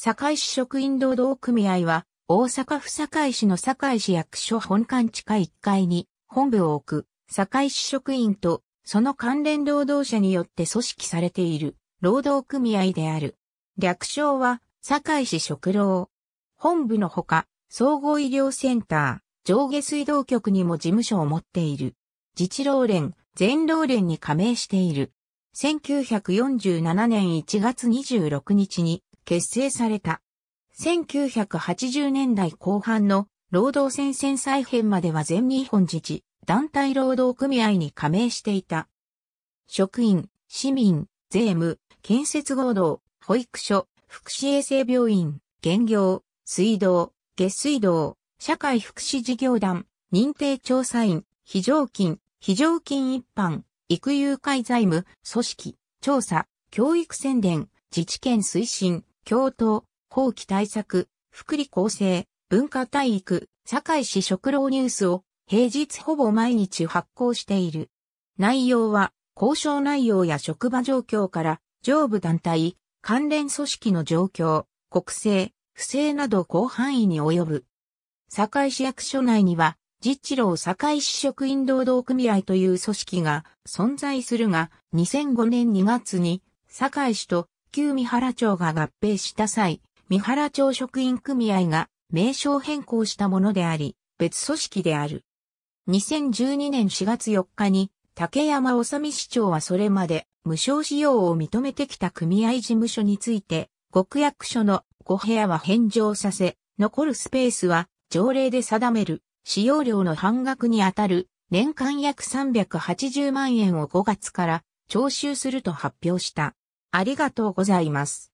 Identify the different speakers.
Speaker 1: 堺市職員労働組合は、大阪府堺市の堺市役所本館地下1階に本部を置く堺市職員とその関連労働者によって組織されている労働組合である。略称は堺市職労。本部のほか、総合医療センター、上下水道局にも事務所を持っている。自治労連、全労連に加盟している。1947年1月26日に結成された。1980年代後半の労働戦線再編までは全日本自治団体労働組合に加盟していた。職員、市民、税務、建設合同、保育所、福祉衛生病院、現業、水道、下水道、社会福祉事業団、認定調査員、非常勤、非常勤一般、育友会財務、組織、調査、教育宣伝、自治権推進、教頭、後期対策、福利厚生、文化体育、堺市食労ニュースを平日ほぼ毎日発行している。内容は交渉内容や職場状況から上部団体、関連組織の状況、国政、不正など広範囲に及ぶ。堺市役所内には、実地労堺市職員労働組合という組織が存在するが、2005年2月に堺市と旧三原町が合併した際、三原町職員組合が名称変更したものであり、別組織である。2012年4月4日に、竹山治美市長はそれまで無償使用を認めてきた組合事務所について、極役所の5部屋は返上させ、残るスペースは条例で定める使用料の半額にあたる年間約380万円を5月から徴収すると発表した。ありがとうございます。